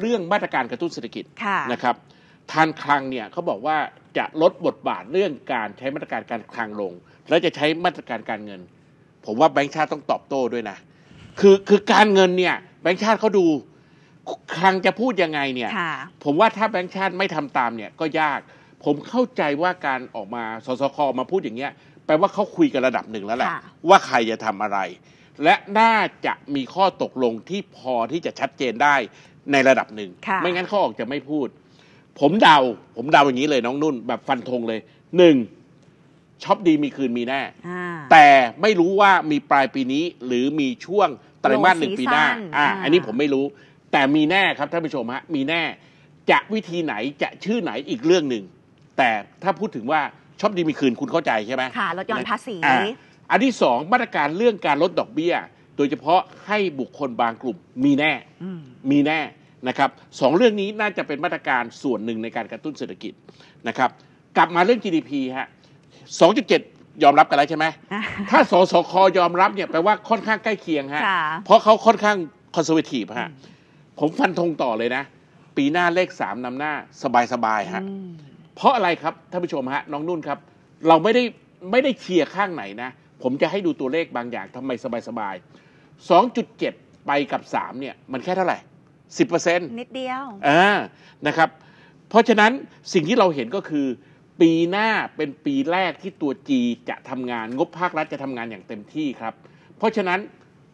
เรื่องมาตรการกระตุ้นเศรษฐกิจนะครับทานคลังเนี่ยเขาบอกว่าจะลดบทบาทเรื่องการใช้มาตรการการคลังลง แล้วจะใช้มาตรการการเงิน ผมว่าแบงค์ชาติต้องตอบโต้ด้วยนะ คือคือการเงินเนี่ยแบงค์ชาติเขาดูคลังจะพูดยังไงเนี่ย ผมว่าถ้าแบงค์ชาติไม่ทำตามเนี่ยก็ยาก ผมเข้าใจว่าการออกมาสสคมาพูดอย่างเงี้ย แปลว่าเขาคุยกันระดับหนึ่งแล้วแหละว่าใครจะทำอะไร และน่าจะมีข้อตกลงที่พอที่จะชัดเจนได้ในระดับหนึ่งไม่งั้นเขาออกจะไม่พูด ผมเดา ผมเดาอย่างนี้เลย น้องนุ่นแบบฟันธงเลย หนึ่งช็อปดีมีคืนมีแน่ แต่ไม่รู้ว่ามีปลายปีนี้หรือมีช่วงไตรมาสหนึ่งปีหน้าอ่าอันนี้ผมไม่รู้ แต่มีแน่ครับท่านผู้ชมฮะ มีแน่ จะวิธีไหนจะชื่อไหนอีกเรื่องหนึ่ง แต่ถ้าพูดถึงว่าช็อปดีมีคืนคุณเข้าใจใช่ไหมค่ะลดหย่อนภาษี อันที่สองมาตรการเรื่องการลดดอกเบี้ยโดยเฉพาะให้บุคคลบางกลุ่มมีแน่มีแน่นะครับสองเรื่องนี้น่าจะเป็นมาตรการส่วนหนึ่งในการกระตุ้นเศรษฐกิจนะครับ กลับมาเรื่อง GDP ฮะ2.7 ยอมรับกันแล้วใช่ไหมถ้าสสคยอมรับเนี่ยแปลว่าค่อนข้างใกล้เคียงฮะเพราะเขาค่อนข้างคอนเซอร์เวทีฟฮะผมฟันธงต่อเลยนะ ปีหน้าเลขสามนำหน้าสบายสบายฮะเพราะอะไรครับท่านผู้ชมฮะน้องนุ่นครับ เราไม่ได้ไม่ได้เชียร์ข้างไหนนะผมจะให้ดูตัวเลขบางอย่างทำไมสบายๆสองจจุดเ็ดไปกับสามเนี่ยมันแค่เท่าไหร่สิบเเปอร์ซ็นต์นิดเดียวอ่านะครับเพราะฉะนั้นสิ่งที่เราเห็นก็คือ ปีหน้าเป็นปีแรกที่ตัวจีจะทำงานงบภาครัฐจะทำงานอย่างเต็มที่ครับ เพราะฉะนั้น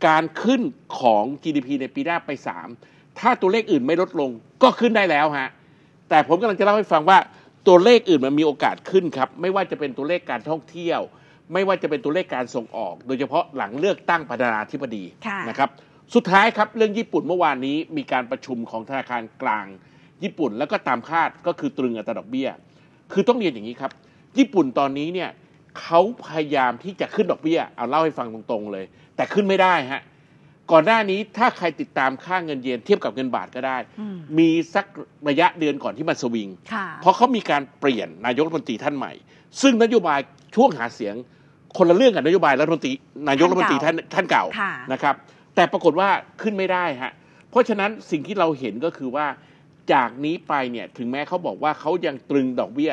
การขึ้นของ GDP ในปีหน้าไป 3 ถ้าตัวเลขอื่นไม่ลดลงก็ขึ้นได้แล้วฮะแต่ผมกำลังจะเล่าให้ฟังว่าตัวเลขอื่นมันมีโอกาสขึ้นครับไม่ว่าจะเป็นตัวเลขการท่องเที่ยวไม่ว่าจะเป็นตัวเลขการส่งออก โดยเฉพาะหลังเลือกตั้งประธานาธิบดีนะครับสุดท้ายครับเรื่องญี่ปุ่นเมื่อวานนี้มีการประชุมของธนาคารกลาง ญี่ปุ่นแล้วก็ตามคาดก็คือตรึงอัตราดอกเบี้ย คือต้องเรียนอย่างนี้ครับ ญี่ปุ่นตอนนี้เนี่ยเขาพยายามที่จะขึ้นดอกเบี้ย เอาเล่าให้ฟังตรงๆเลย แต่ขึ้นไม่ได้ฮะก่อนหน้านี้ถ้าใครติดตามค่าเงินเยนเทียบกับเงินบาทก็ได้ มีสักระยะเดือนก่อนที่มันสวิงเพราะเขามีการเปลี่ยนนายกรัฐมนตรีท่านใหม่ ซึ่งนโยบายช่วงหาเสียงคนละเรื่องกับนโยบายรัฐมนตรีนายกรัฐมนตรีท่านท่านเก่านะครับแต่ปรากฏว่าขึ้นไม่ได้ฮะเพราะฉะนั้นสิ่งที่เราเห็นก็คือว่าจากนี้ไปเนี่ยถึงแม้เขาบอกว่าเขายังตรึงดอกเบี้ย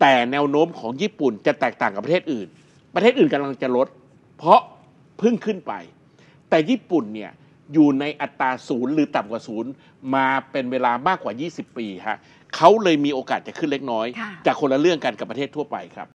แต่แนวโน้มของญี่ปุ่น จะแตกต่างกับประเทศอื่น ประเทศอื่นกำลังจะลด เพราะเพิ่งขึ้นไป แต่ญี่ปุ่นเนี่ยอยู่ในอัตราศูนย์ หรือต่ำกว่าศูนย์มาเป็นเวลามากกว่า 20 ปีฮะเขาเลยมีโอกาสจะขึ้นเล็กน้อยจากคนละเรื่องกันกับประเทศทั่วไปครับ